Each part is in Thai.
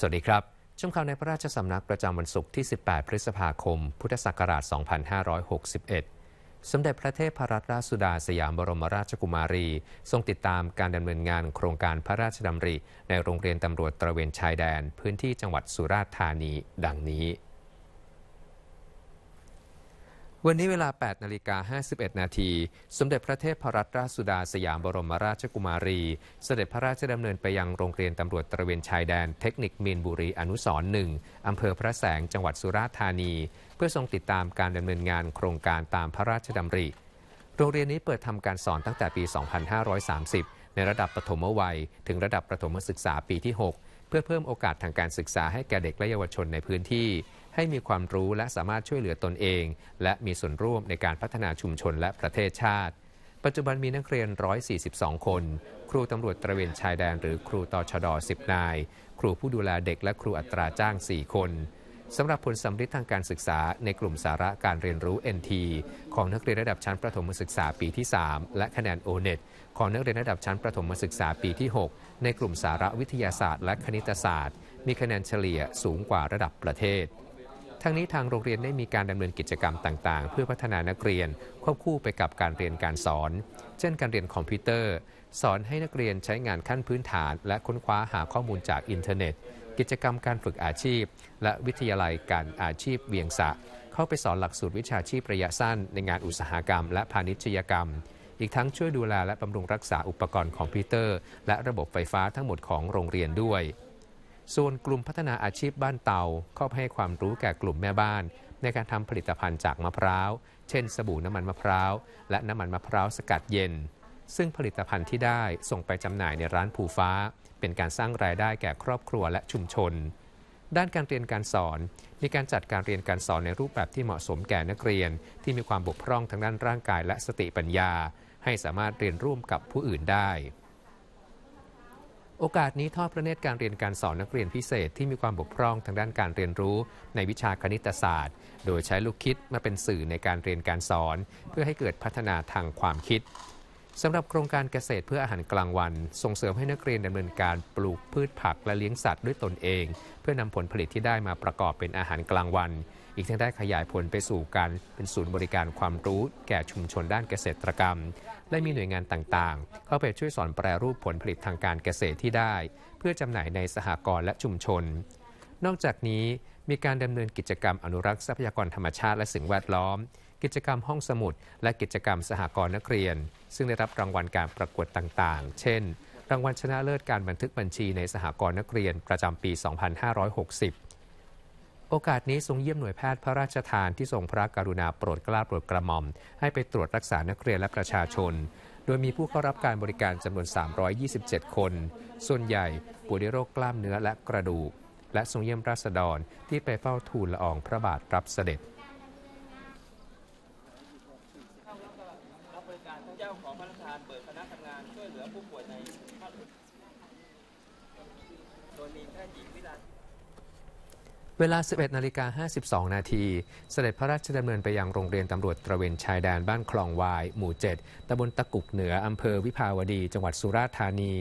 สวัสดีครับ ชมข่าวในพระราชสำนักประจำวันศุกร์ที่ 18 พฤษภาคม พุทธศักราช 2561 สมเด็จพระเทพรัตนราชสุดาสยามบรมราชกุมารี ทรงติดตามการดำเนินงานโครงการพระราชดำริ ในโรงเรียนตำรวจตระเวนชายแดนพื้นที่จังหวัดสุราษฎร์ธานี ดังนี้วันนี้เวลา8นาฬิกา51 นาที สมเด็จพระเทพรัตนราชสุดาสยามบรมราชกุมารี เสด็จพระราชดำเนินไปยังโรงเรียนตำรวจตระเวนชายแดนเทคนิคมีนบุรีอนุสรหนึ่งอำเภอพระแสงจังหวัดสุราษฎร์ธานี เพื่อทรงติดตามการดำเนินงานโครงการตามพระราชดำริ โรงเรียนนี้เปิดทำการสอนตั้งแต่ปี 2530 ในระดับปฐมวัย ถึงระดับประถมศึกษาปีที่ 6 เพื่อเพิ่มโอกาสทางการศึกษาให้แก่เด็กและเยาวชนในพื้นที่ให้มีความรู้และสามารถช่วยเหลือตนเอง และมีส่วนร่วมในการพัฒนาชุมชนและประเทศชาติ ปัจจุบันมีนักเรียน142 คน ครูตำรวจตระเวนชายแดนหรือครูตชด10นาย ครูผู้ดูแลเด็กและครูอัตราจ้าง 4 คน สำหรับผลสำฤทธิ์ทางการศึกษาในกลุ่มสาระการเรียนรู้ NT ของนักเรียนระดับชั้นประถมศึกษาปีที่ 3 และคะแนน o n e t ของนักเรียนระดับชั้นประถมศึกษาปีที่ 6 ในกลุ่มสาระวิทยาศาสตร์และคณิตศาสตร์ มีคะแนนเฉลี่ยสูงกว่าระดับประเทศทั้งนี้ทางโรงเรียนได้มีการดำเนินกิจกรรมต่าง ๆ เพื่อพัฒนานักเรียน ควบคู่ไปกับการเรียนการสอนเช่นการเรียนคอมพิวเตอร์ สอนให้นักเรียนใช้งานขั้นพื้นฐาน และค้นคว้าหาข้อมูลจากอินเทอร์เน็ต กิจกรรมการฝึกอาชีพ และวิทยาลัยการอาชีพเวียงสะเข้าไปสอนหลักสูตรวิชาชีพระยะสั้น ในงานอุตสาหกรรม และพาณิชยกรรม อีกทั้งช่วยดูแลและบำรุงรักษาอุปกรณ์คอมพิวเตอร์และระบบไฟฟ้าทั้งหมดของโรงเรียนด้วยส่วนกลุ่มพัฒนาอาชีพบ้านเตาก็ให้ความรู้แก่กลุ่มแม่บ้าน ในการทำผลิตภัณฑ์จากมะพร้าว เช่นสบู่น้ำมันมะพร้าวและน้ำมันมะพร้าวสกัดเย็น ซึ่งผลิตภัณฑ์ที่ได้ส่งไปจำหน่ายในร้านผูฟ้า เป็นการสร้างรายได้แก่ครอบครัวและชุมชน ด้านการเรียนการสอนมีการจัดการเรียนการสอนในรูปแบบที่เหมาะสมแก่นักเรียน ที่มีความบกพร่องทางด้านร่างกายและสติปัญญา ให้สามารถเรียนร่วมกับผู้อื่นได้โอกาสนี้ทอดพระเนตรการเรียนการสอนนักเรียนพิเศษที่มีความบกพร่องทางด้านการเรียนรู้ในวิชาคณิตศาสตร์ โดยใช้ลูกคิดมาเป็นสื่อในการเรียนการสอน เพื่อให้เกิดพัฒนาทางความคิดสำหรับโครงการเกษตรเพื่ออาหารกลางวัน ส่งเสริมให้นักเรียนดำเนินการปลูกพืชผักและเลี้ยงสัตว์ด้วยตนเอง เพื่อนำผลผลิตที่ได้มาประกอบเป็นอาหารกลางวันอีกทั้งได้ขยายผลไปสู่การเป็นศูนย์บริการความรู้ แก่ชุมชนด้านเกษตรกรรม และมีหน่วยงานต่างๆ เข้าไปช่วยสอนแปรรูปผลผลิตทางการเกษตรที่ได้ เพื่อจำหน่ายในสหกรณ์และชุมชน นอกจากนี้มีการดำเนินกิจกรรมอนุรักษ์ทรัพยากรธรรมชาติและสิ่งแวดล้อม กิจกรรมห้องสมุด และกิจกรรมสหกรณ์นักเรียน ซึ่งได้รับรางวัลการประกวดต่างๆ เช่น รางวัลชนะเลิศการบันทึกบัญชีในสหกรณ์นักเรียนประจำปี 2560โอกาสนี้ทรงเยี่ยมหน่วยแพทย์พระราชทานที่ทรงพระกรุณาโปรดกล้าโปรดกระหม่อม ให้ไปตรวจรักษานักเรียนและประชาชน โดยมีผู้เข้ารับการบริการจำนวน 327 คน ส่วนใหญ่ป่วยด้วยโรคกล้ามเนื้อและกระดูก และทรงเยี่ยมราษฎรที่ไปเฝ้าทูลละอองพระบาทรับเสด็จโดยมีแพทย์หญิงวิลาเวลา 11 นาฬิกา 52 นาที เสด็จพระราชดำเนินไปยังโรงเรียนตำรวจตระเวนชายแดนบ้านคลองวาย หมู่ 7 ตำบลตะกุกเหนือ อำเภอวิภาวดี จังหวัดสุราษฎร์ธานี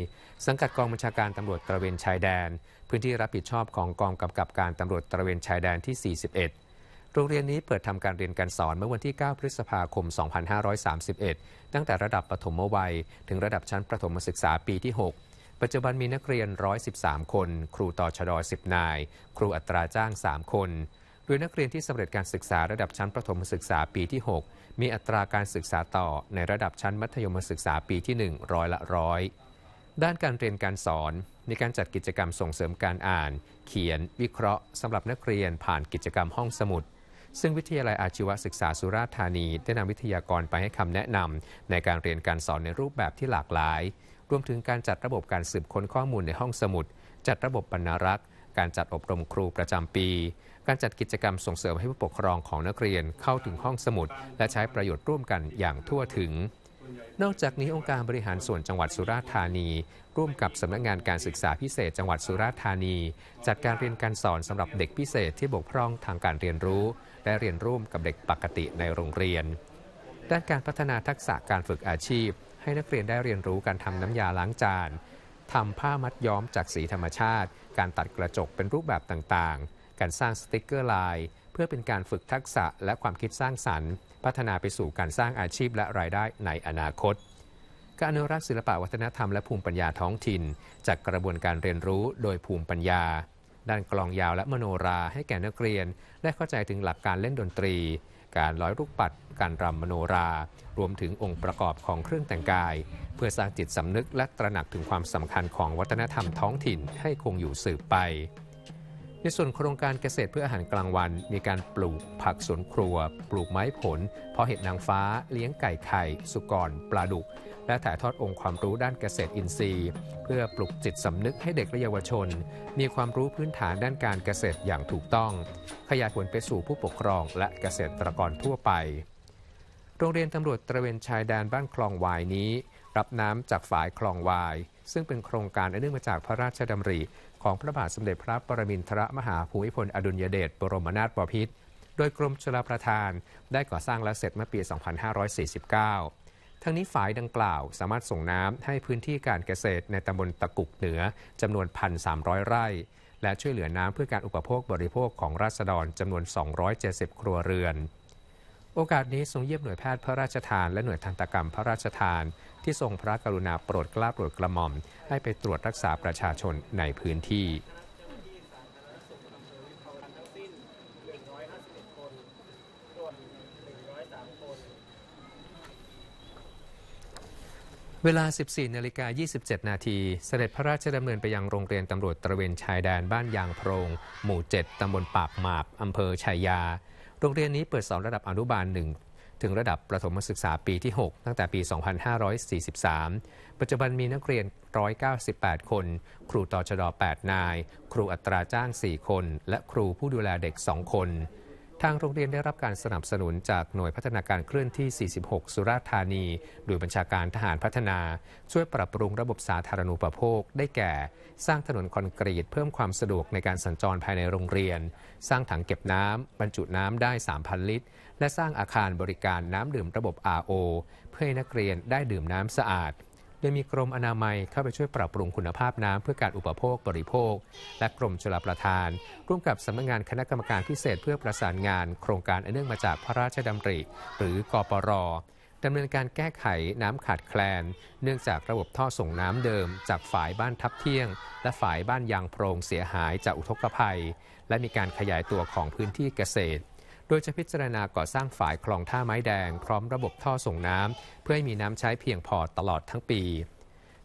สังกัดกองบัญชาการตำรวจตระเวนชายแดน พื้นที่รับผิดชอบของกองกำกับการตำรวจตระเวนชายแดนที่ 41 โรงเรียนนี้เปิดทำการเรียนการสอนเมื่อวันที่ 9 พฤษภาคม 2531 ตั้งแต่ระดับปฐมวัยถึงระดับชั้นประถมศึกษาปีที่ 6ปัจจุบันมีนักเรียน 113 คน ครูต่อชด10 นาย ครูอัตราจ้าง 3 คน โดยนักเรียนที่สำเร็จการศึกษาระดับชั้นประถมศึกษาปีที่ 6 มีอัตราการศึกษาต่อในระดับชั้นมัธยมศึกษาปีที่ 1 ร้อยละร้อยด้านการเรียนการสอนในการจัดกิจกรรมส่งเสริมการอ่าน เขียน วิเคราะห์สำหรับนักเรียนผ่านกิจกรรมห้องสมุด ซึ่งวิทยาลัยอาชีวศึกษาสุราษฎร์ธานีได้นำวิทยากรไปให้คำแนะนำในการเรียนการสอนในรูปแบบที่หลากหลายรวมถึงการจัดระบบการสืบค้นข้อมูลในห้องสมุด จัดระบบบรรณารักษ์ การจัดอบรมครูประจำปี การจัดกิจกรรมส่งเสริมให้ผู้ปกครองของนักเรียนเข้าถึงห้องสมุด และใช้ประโยชน์ร่วมกันอย่างทั่วถึง นอกจากนี้องค์การบริหารส่วนจังหวัดสุราษฎร์ธานี ร่วมกับสำนักงงานการศึกษาพิเศษ จังหวัดสุราษฎร์ธานี จัดการเรียนการสอนสำหรับเด็กพิเศษที่บกพร่องทางการเรียนรู้และเรียนร่วมกับเด็กปกติในโรงเรียน ด้านการพัฒนาทักษะการฝึกอาชีพให้นักเรียนได้เรียนรู้การทำน้ำยาล้างจาน ทำผ้ามัดย้อมจากสีธรรมชาติ การตัดกระจกเป็นรูปแบบต่างๆ การสร้างสติกเกอร์ลายเพื่อเป็นการฝึกทักษะและความคิดสร้างสรรค์ พัฒนาไปสู่การสร้างอาชีพและรายได้ในอนาคต การอนุรักษ์ศิลปวัฒนธรรมและภูมิปัญญาท้องถิ่นจากกระบวนการเรียนรู้โดยภูมิปัญญาด้านกลองยาวและมโนราให้แก่นักเรียนได้เข้าใจถึงหลักการเล่นดนตรีการร้อยลูกปัด การรำมโนรา รวมถึงองค์ประกอบของเครื่องแต่งกาย เพื่อสร้างจิตสำนึกและตระหนักถึงความสำคัญของวัฒนธรรมท้องถิ่นให้คงอยู่สืบไปในส่วนโครงการเกษตรเพื่ออาหารกลางวัน มีการปลูก ผักสวนครัว ปลูกไม้ผลเพาะเห็ดนางฟ้า เลี้ยงไก่ไข่สุกรปลาดุก และถ่ายทอดองค์ความรู้ด้านเกษตรอินทรีย์ เพื่อปลุกจิตสำนึกให้เด็กและเยาวชน มีความรู้พื้นฐานด้านการเกษตรอย่างถูกต้อง ขยายผลไปสู่ผู้ปกครองและเกษตรกรทั่วไป โรงเรียนตำรวจตระเวนชายแดนบ้านคลองวายนี้ รับน้ำจากฝายคลองวาย ซึ่งเป็นโครงการอันเนื่องมาจากพระราชดำริของพระบาทสมเด็จพระปรมินทรมหาภูมิพล อดุลยเดชบรมนาถบพิตรโดยกรมชลประทาน ได้ก่อสร้างและเสร็จเมื่อปี 2549 ทั้งนี้ฝ่ายดังกล่าวสามารถส่งน้ำให้พื้นที่การเกษตรในตำบลตะกุกเหนือจำนวน 1,300 ไร่ และช่วยเหลือน้ำเพื่อการอุปโภคบริโภคของราษฎรจำนวน 270 ครัวเรือน โอกาสนี้ทรงเยี่ยมหน่วยแพทย์พระราชทาน และหน่วยทันตกรรมพระราชทานที่ทรงพระกรุณาโปรดกล้าโปรดกระหม่อม ให้ไปตรวจรักษาประชาชนในพื้นที่ เวลา 14นาฬิกา27 นาที เสด็จพระราชดำเนินไปยังโรงเรียนตำรวจตระเวน ชายแดนบ้านยางโพรง หมู่ 7ตำบลปาก หมากอำเภอ ชายา โรงเรียนนี้เปิดสอนระดับอนุบาล 1ถึงระดับประถมศึกษาปีที่ 6 ตั้งแต่ปี 2543 ปัจจุบันมีนักเรียน 198 คน ครูต่อชด8นาย ครูอัตราจ้าง 4 คน และครูผู้ดูแลเด็ก 2 คนทางโรงเรียนได้รับการสนับสนุนจากหน่วยพัฒนาการเคลื่อนที่ 46 สุราษฎร์ธานีโดยบัญชาการทหารพัฒนา ช่วยปรับปรุงระบบสาธารณูปโภคได้แก่ สร้างถนนคอนกรีตเพิ่มความสะดวกในการสัญจรภายในโรงเรียน สร้างถังเก็บน้ำบรรจุน้ำได้ 3,000 ลิตร และสร้างอาคารบริการน้ำดื่มระบบ RO เพื่อให้นักเรียนได้ดื่มน้ำสะอาดโดยมีกรมอนามัยเข้าไปช่วยปรับปรุงคุณภาพน้ำเพื่อการอุปโภคบริโภค และกรมชลประทาน ร่วมกับสำนักงงานคณะกรรมการพิเศษเพื่อประสานงาน โครงการอันเนื่องมาจากพระราชดำริหรือกอปรดำเนินการแก้ไขน้ำขาดแคลน เนื่องจากระบบท่อส่งน้ำเดิม จากฝ่ายบ้านทับเที่ยง และฝ่ายบ้านยางโพรงเสียหายจากอุทกภัย และมีการขยายตัวของพื้นที่เกษตรโดยจะพิจารณาก่อสร้างฝ่ายคลองท่าไม้แดงพร้อมระบบท่อส่งน้ำเพื่อให้มีน้ำใช้เพียงพอตลอดทั้งปี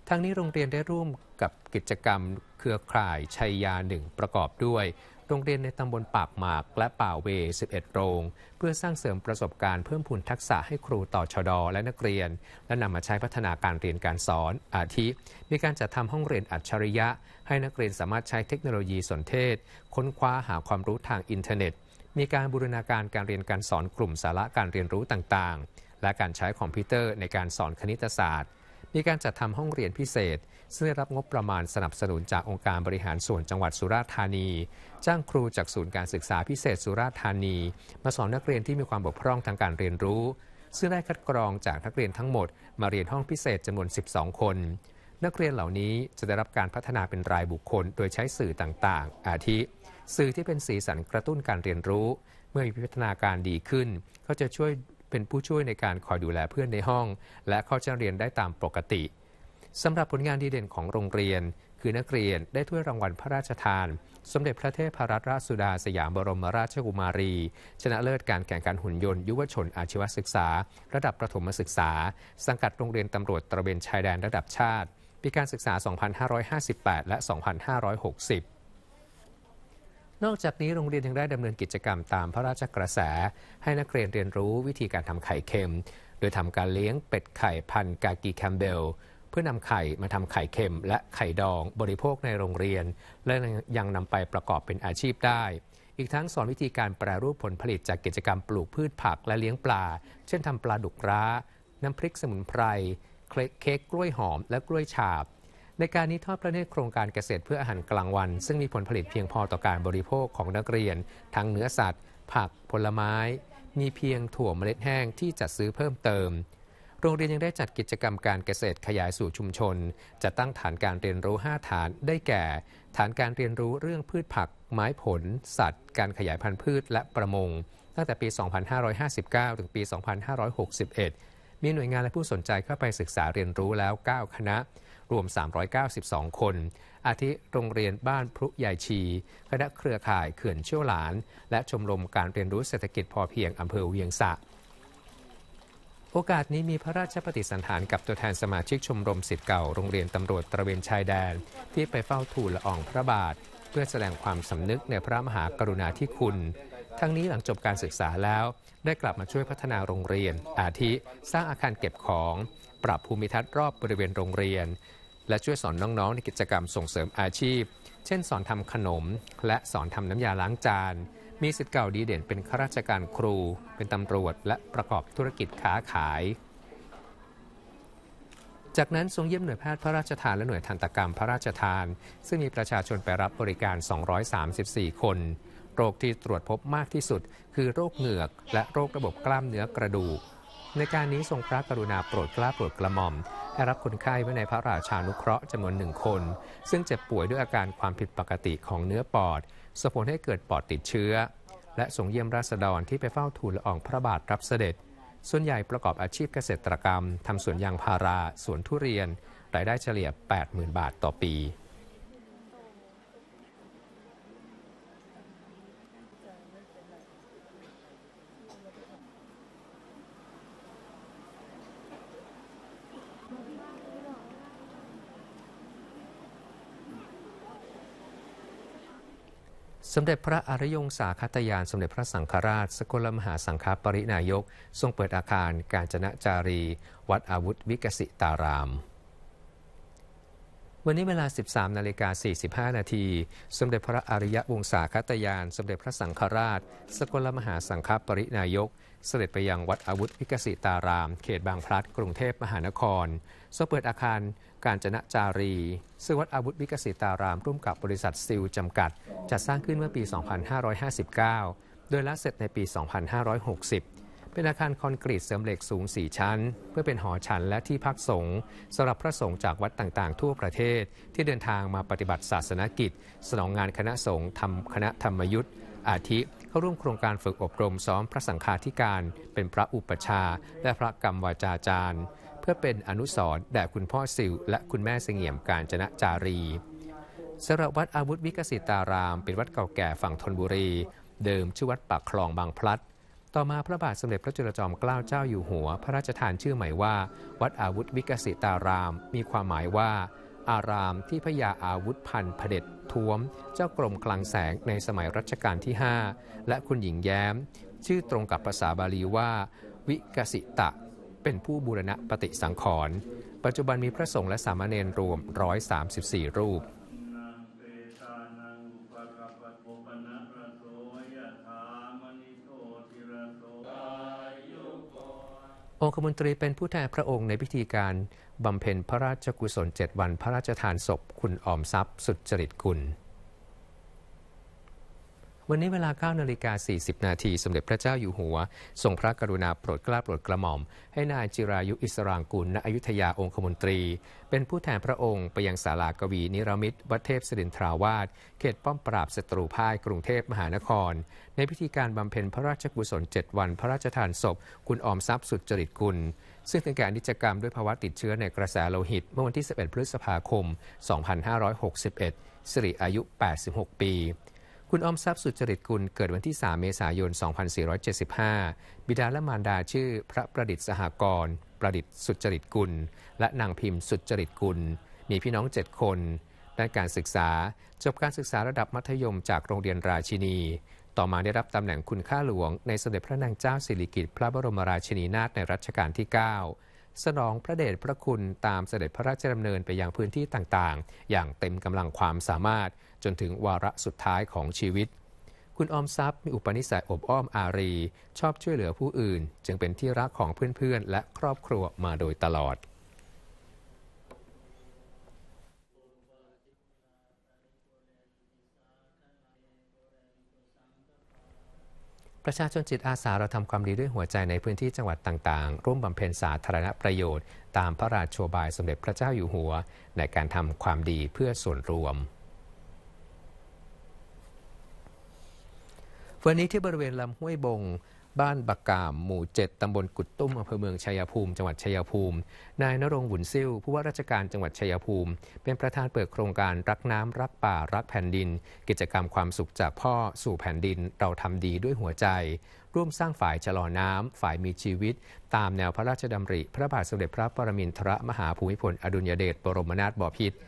ทั้งนี้โรงเรียนได้ร่วมกับกิจกรรม เครือข่ายชัยยาหนึ่งประกอบด้วย โรงเรียนในตำบลปากหมากและป่าเว 11 โรง เพื่อสร้างเสริมประสบการณ์เพิ่มพูนทักษะให้ครูต่อชดอและนักเรียน และนำมาใช้พัฒนาการเรียนการสอน อาทิ มีการจัดทำห้องเรียนอัจฉริยะให้นักเรียนสามารถใช้เทคโนโลยีสนเทศ ค้นคว้าหาความรู้ทางอินเทอร์เน็ตมีการบูรณาการการเรียนการสอนกลุ่มสาระการเรียนรู้ต่างๆ และการใช้คอมพิวเตอร์ในการสอนคณิตศาสตร์ มีการจัดทำห้องเรียนพิเศษซึ่งได้รับงบประมาณสนับสนุนจากองค์การบริหารส่วนจังหวัดสุราษฎร์ธานี จ้างครูจากศูนย์การศึกษาพิเศษสุราษฎร์ธานีมาสอนนักเรียนที่มีความบกพร่องทางการเรียนรู้ ซึ่งได้คัดกรองจากนักเรียนทั้งหมด มาเรียนห้องพิเศษจำนวน 12 คน นักเรียนเหล่านี้จะได้รับการพัฒนาเป็นรายบุคคลโดยใช้สื่อต่างๆ อาทิสื่อที่เป็นสีสันกระตุ้นการเรียนรู้ เมื่อมีพัฒนาการดีขึ้น ก็จะช่วยเป็นผู้ช่วยในการคอยดูแลเพื่อนในห้อง และเข้าจะเรียนได้ตามปกติ สำหรับผลงานดีเด่นของโรงเรียน คือนักเรียนได้ถ้วยรางวัลพระราชทาน สมเด็จพระเทพรัตนราชสุดาสยามบรมราชกุมารี ชนะเลิศการแข่งขันหุ่นยนต์ยุวชนอาชีวศึกษา ระดับประถมศึกษา สังกัดโรงเรียนตำรวจตระเวนชายแดนระดับชาติปีการศึกษา2558 และ 2560นอกจากนี้โรงเรียนยังได้ดำเนินกิจกรรมตามพระราชกระแสให้นักเรียนเรียนรู้วิธีการทำไข่เค็มโดยทำการเลี้ยงเป็ดไข่พันกากีแคมเบล เพื่อนำไข่มาทำไข่เค็มและไข่ดองบริโภคในโรงเรียน และยังนำไปประกอบเป็นอาชีพได้ อีกทั้งสอนวิธีการแปรรูปผลผลิตจากกิจกรรมปลูกพืชผักและเลี้ยงปลา เช่นทำปลาดุกร้า น้ำพริกสมุนไพรเค้กกล้วยหอมและกล้วยฉาบในการนี้ทอดพระเนตรโครงการเกษตรเพื่ออาหารกลางวัน ซึ่งมีผลผลิตเพียงพอต่อการบริโภคของนักเรียน ทั้งเนื้อสัตว์ ผักผลไม้ มีเพียงถั่วเมล็ดแห้งที่จัดซื้อเพิ่มเติม โรงเรียนยังได้จัดกิจกรรมการเกษตรขยายสู่ชุมชนจะตั้งฐานการเรียนรู้ 5 ฐาน ได้แก่ ฐานการเรียนรู้เรื่องพืชผัก ไม้ผล สัตว์ การขยายพันธุ์พืชและประมงตั้งแต่ปี 2559 ถึงปี 2561 มีหน่วยงานและผู้สนใจเข้าไปศึกษาเรียนรู้แล้ว 9 คณะรวม 392 คน อาทิ โรงเรียนบ้านพรุใหญ่ชีคณะเครือข่ายเขื่อนเชี่ยวหลาน และชมรมการเรียนรู้เศรษฐกิจพอเพียงอำเภอเวียงสะ โอกาสนี้มีพระราชปฏิสันถานกับตัวแทนสมาชิกชมรมสิทธิ์เก่าโรงเรียนตำรวจตระเวนชายแดน ที่ไปเฝ้าทูลละอองพระบาท เพื่อแสดงความสำนึกในพระมหากรุณาธิคุณ ทั้งนี้หลังจบการศึกษาแล้วได้กลับมาช่วยพัฒนาโรงเรียน อาทิ สร้างอาคารเก็บของ ปรับภูมิทัศน์รอบบริเวณโรงเรียนและช่วยสอนน้อง ๆ ในกิจกรรมส่งเสริมอาชีพ เช่น สอนทำขนมและสอนทำน้ำยาล้างจาน มีสิทธิ์เก่าดีเด่นเป็นข้าราชการครู เป็นตำรวจและประกอบธุรกิจค้าขาย จากนั้น ทรงเยี่ยมหน่วยแพทย์พระราชทานและหน่วยทันตกรรมพระราชทาน ซึ่งมีประชาชนไปรับบริการ 234 คน โรคที่ตรวจพบมากที่สุด คือโรคเหงือกและโรคระบบกล้ามเนื้อกระดูกในการนี้ทรงพระกรุณาโปรดกล้าโปรดกระหม่อม ให้รับคนไข้ไว้ในพระราชานุเคราะห์จำนวนหนึ่งคน ซึ่งเจ็บป่วยด้วยอาการความผิดปกติของเนื้อปอดส่งผลให้เกิดปอดติดเชื้อ และทรงเยี่ยมราษฎรที่ไปเฝ้าทูลละอองพระบาทรับเสด็จ ส่วนใหญ่ประกอบอาชีพเกษตรกรรมทำสวนยางพาราสวนทุเรียนรายได้เฉลี่ย 80,000 บาทต่อปีสมเด็จพระอริยงสาคตยาน สมเด็จพระสังฆราช สกลมหาสังฆปรินายก ทรงเปิดอาคารการจนะจารี วัดอาวุธวิกสิตารามวันนี้เวลา 13นาฬิกา45 นาที สมเด็จพระอริยวงศาคตยาน สมเด็จพระสังฆราช สกลมหาสังฆปรินายก เสด็จไปยังวัดอาวุธวิกสิตาราม เขตบางพลัดกรุงเทพมหานครสเปิดอาคารการจนะจารีซึ่งวัดอาวุธวิกสิตาราม ร่วมกับบริษัทซิลจำกัด จัดสร้างขึ้นเมื่อปี 2559 โดยแล้วเสร็จในปี 2560เป็นอาคารคอนกรีตเสริมเหล็กสูง 4 ชั้น เพื่อเป็นหอฉันและที่พักสงฆ์สำหรับพระสงฆ์จากวัดต่างๆทั่วประเทศที่เดินทางมาปฏิบัติศาสนกิจ สนองงานคณะสงฆ์ทำคณะธรรมยุทธ์อาทิเข้าร่วมโครงการฝึกอบรมซ้อมพระสังฆาธิการ เป็นพระอุปชา และพระกรรมวาจาจารย์ เพื่อเป็นอนุสรณ์แด่คุณพ่อสิวและคุณแม่เสงี่ยมการจนะจารีสระวัดอาวุธวิกสิตาราม เป็นวัดเก่าแก่ฝั่งธนบุรี เดิมชื่อวัดปากคลองบางพลัดต่อมาพระบาทสมเด็จพระจุลจอมเกล้าเจ้าอยู่หัวพระราชทานชื่อใหม่ว่า วัดอาวุธวิกสิตาราม มีความหมายว่า อารามที่พระยาอาวุธพันธ์เผด็จท้วม เจ้ากรมกลางแสงในสมัยรัชกาลที่ 5 และคุณหญิงแย้ม ชื่อตรงกับภาษาบาลีว่า วิกสิตะ เป็นผู้บูรณะปฏิสังขรณ์ปัจจุบันมีพระสงฆ์และสามเณรรวม134 รูปองคมนตรีเป็นผู้แทนพระองค์ในพิธีการ บำเพ็ญพระราชกุศล 7 วัน พระราชทานศพ คุณออมทรัพย์สุจริตกุลวันนี้เวลา9นาฬิกาสีนาที สมเด็จพระเจ้าอยู่หัวทรงพระกรุณาโปรดเกล้าโปรดกระหม่อม ให้นายจิรายุอิสรางกุลณอยุธยาองคมนตรี เป็นผู้แทนพระองค์ไปยังศาลากวี นิรมิตวัดเทพศรินทราวาสเขตป้อมปราบศัตรูพ่ายกรุงเทพมหานคร ในพิธีการบำเพ็ญพระราชกุศล7วัน พระราชทานศพ คุณออมทรัพย์สุดจริตกุลซึ่งเป็นการนิจกรรมด้วยภาวะติดเชื้อในกระแสโลหิตเมื่อวันที่11พฤษภาคม2561สิริอายุ86ปีคุณอมทรัพย์สุจริตกุลเกิดวันที่ 3 เมษายน 2475 บิดาและมารดาชื่อพระประดิษฐ์สหกรณ์ประดิษฐ์สุจริตกุล และนางพิมพ์สุจริตกุล มีพี่น้อง 7 คน ด้านการศึกษาจบการศึกษาระดับมัธยมจากโรงเรียนราชินี ต่อมาได้รับตำแหน่งคุณข้าหลวงในสมเด็จพระนางเจ้าสิริกิติ์พระบรมราชินีนาถในรัชกาลที่ 9 สนองพระเดชพระคุณตามเสด็จพระราชดำเนินไปยังพื้นที่ต่าง ๆ อย่างเต็มกำลังความสามารถจนถึงวาระสุดท้ายของชีวิต คุณออมทรัพย์ มีอุปนิสัยอบอ้อมอารี ชอบช่วยเหลือผู้อื่น จึงเป็นที่รักของเพื่อนๆและครอบครัวมาโดยตลอด ประชาชนจิตอาสาเราทำความดีด้วยหัวใจในพื้นที่จังหวัดต่าง ๆ ร่วมบำเพ็ญสาธารณประโยชน์ ตามพระราชโชบายสมเด็จพระเจ้าอยู่หัว ในการทำความดีเพื่อส่วนรวมวันนี้ที่บริเวณลำห้วยบง บ้านบักกาม หมู่ 7 ตำบลกุดตุ้มอำเภอเมืองชัยภูมิ จังหวัดชัยภูมินายนรงหุ่นซิ่วผู้ว่าราชการจังหวัดชัยภูมิ เป็นประธานเปิดโครงการรักน้ำรักป่ารักแผ่นดิน กิจกรรมความสุขจากพ่อสู่แผ่นดินเราทำดีด้วยหัวใจ ร่วมสร้างฝ่ายชะลอน้ำฝ่ายมีชีวิต ตามแนวพระราชดำริ พระบาทสมเด็จพระปรมินทรมหาภูมิพลอดุลยเดชบรมนาถบพิตร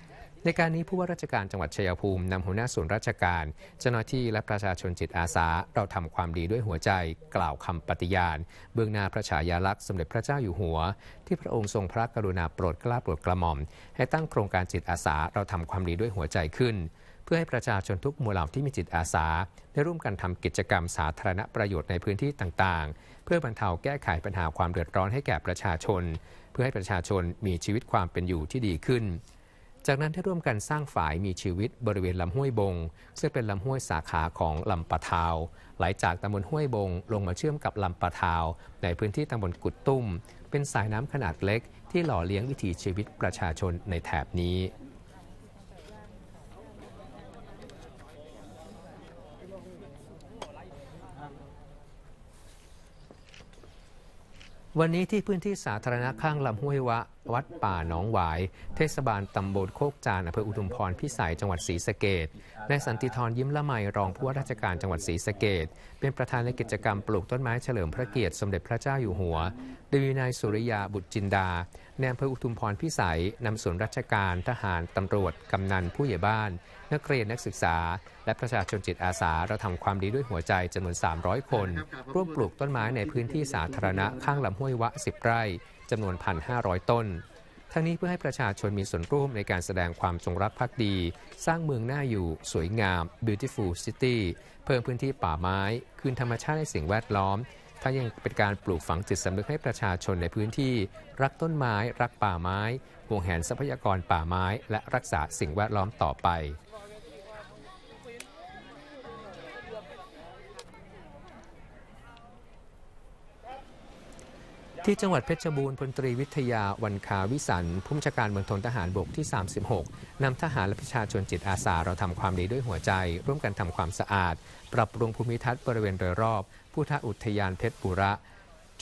ในการนี้ผู้ว่าราชการจังหวัดชัยภูมินำหัวหน้าส่วนราชการ เจ้าหน้าที่และประชาชนจิตอาสาเราทำความดีด้วยหัวใจ กล่าวคำปฏิญาณเบื้องหน้าพระฉายาลักษณ์สมเด็จพระเจ้าอยู่หัว ที่พระองค์ทรงพระกรุณาโปรดเกล้าโปรดกระหม่อม ให้ตั้งโครงการจิตอาสาเราทำความดีด้วยหัวใจขึ้น เพื่อให้ประชาชนทุกหมู่เหล่าที่มีจิตอาสา ได้ร่วมกันทำกิจกรรมสาธารณประโยชน์ในพื้นที่ต่างๆ เพื่อบรรเทาแก้ไขปัญหาความเดือดร้อนให้แก่ประชาชน เพื่อให้ประชาชนมีชีวิตความเป็นอยู่ที่ดีขึ้นจากนั้นได้ร่วมกันสร้างฝายมีชีวิตบริเวณลำห้วยบง ซึ่งเป็นลำห้วยสาขาของลำปะทาวไหลาจากตำบลห้วยบงลงมาเชื่อมกับลำปะทาวในพื้นที่ตำบลกุดตุ้ม เป็นสายน้ำขนาดเล็ก ที่หล่อเลี้ยงวิถีชีวิตประชาชนในแถบนี้ วันนี้ที่พื้นที่สาธารณะข้างลำห้วยวะวัดป่าหนองหวายเทศบาลตำบลโคกจานอำเภออุทุมพรพิสัยจังหวัดศรีสะเกดนายสันติธรยิ้มละไมรองผู้ว่าราชการจังหวัดศรีสะเกดเป็นประธานในกิจกรรมปลูกต้นไม้เฉลิมพระเกียรติสมเด็จพระเจ้าอยู่หัวโดยนาย สุริยาบุตรจินดาแนอำเภออุทุมพรพิสัยนำส่วนราชการ ทหารตำรวจกำนันผู้ใหญ่บ้าน นักเรียนนักศึกษา และประชาชนจิตอาสาเราทำความดีด้วยหัวใจจำนวน300 คนร่วมปลูกต้นไม้ในพื้นที่สาธารณะข้างลำห้วยวะ10ไร่จำนวน 1,500 ต้น ทั้งนี้เพื่อให้ประชาชนมีส่วนร่วมในการแสดงความจงรักภักดี สร้างเมืองน่าอยู่ สวยงาม beautiful city เพิ่มพื้นที่ป่าไม้ คืนธรรมชาติให้สิ่งแวดล้อมทั้งยังเป็นการปลูกฝังจิตสำนึกให้ประชาชนในพื้นที่ รักต้นไม้ รักป่าไม้ห่วงแหนทรัพยากรป่าไม้ และรักษาสิ่งแวดล้อมต่อไปที่จังหวัดเพชรบูรณ์พลตรีวิทยาวันคาวิสันผู้บัญชาการมณฑลทหารบกที่ 36 นำทหารและประชาชนจิตอาสาเราทำความดีด้วยหัวใจ ร่วมกันทำความสะอาด ปรับปรุงภูมิทัศน์บริเวณโดยรอบพุทธอุทยานเพชรบุระ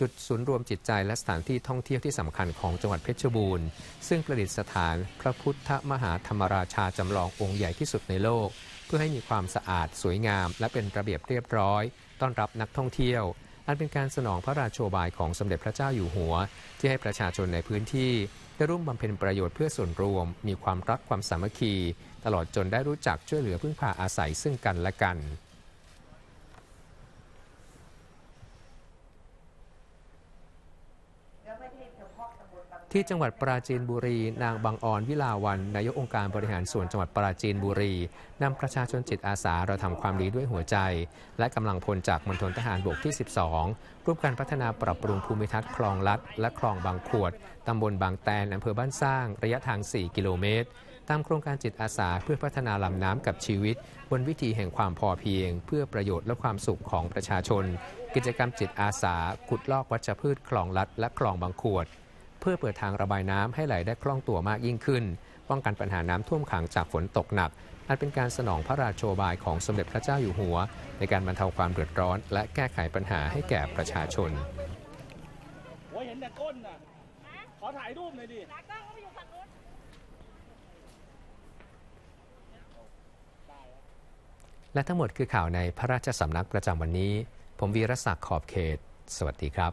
จุดศูนย์รวมจิตใจและสถานที่ท่องเที่ยวที่สำคัญของจังหวัดเพชรบูรณ์ ซึ่งประดิษฐานพระพุทธมหาธรรมราชาจำลององค์ใหญ่ที่สุดในโลก เพื่อให้มีความสะอาดสวยงาม และเป็นระเบียบเรียบร้อยต้อนรับนักท่องเที่ยวันเป็นการสนองพระราชโอบายของสมเด็จพระเจ้าอยู่หัว ที่ให้ประชาชนในพื้นที่ได้ร่วมบำเพ็ญประโยชน์เพื่อส่วนรวม มีความรักความสามัคคี ตลอดจนได้รู้จักช่วยเหลือพึ่งพาอาศัยซึ่งกันและกันที่จังหวัดปราจีนบุรี นางบางออนวิลาวันนายกองค์การบริหารส่วนจังหวัดปราจีนบุรีนำประชาชนจิตอาสาเราทำความดีด้วยหัวใจและกำลังพลจากมณฑลทหาร บกที่ 12 ร่วมกันพัฒนาปรับปรุงภูมิทัศน์คลองลัด และคลองบางขวดตำบลบางแตนอำเภอบ้านสร้าง ระยะทาง 4 กิโลเมตร ตามโครงการจิตอาสาเพื่อพัฒนาลำน้ำกับชีวิต บนวิธีแห่งความพอเพียง เพื่อประโยชน์และความสุขของประชาชน กิจกรรมจิตอาสา ขุดลอกวัชพืช คลองลัด และคลองบางขวดเพื่อเปิดทางระบายน้ำให้ไหลได้คล่องตัวมากยิ่งขึ้น ป้องกันปัญหาน้ำท่วมขังจากฝนตกหนัก อันเป็นการสนองพระราชโชบายของสมเด็จพระเจ้าอยู่หัว ในการบรรเทาความเดือดร้อน และแก้ไขปัญหาให้แก่ประชาชนโอ้ยเห็นแต่ก้นนะขอถ่ายรูปหน่อยดิและทั้งหมดคือข่าวในพระราชสำนักประจำวันนี้ ผมวีรศักดิ์ขอบเขต สวัสดีครับ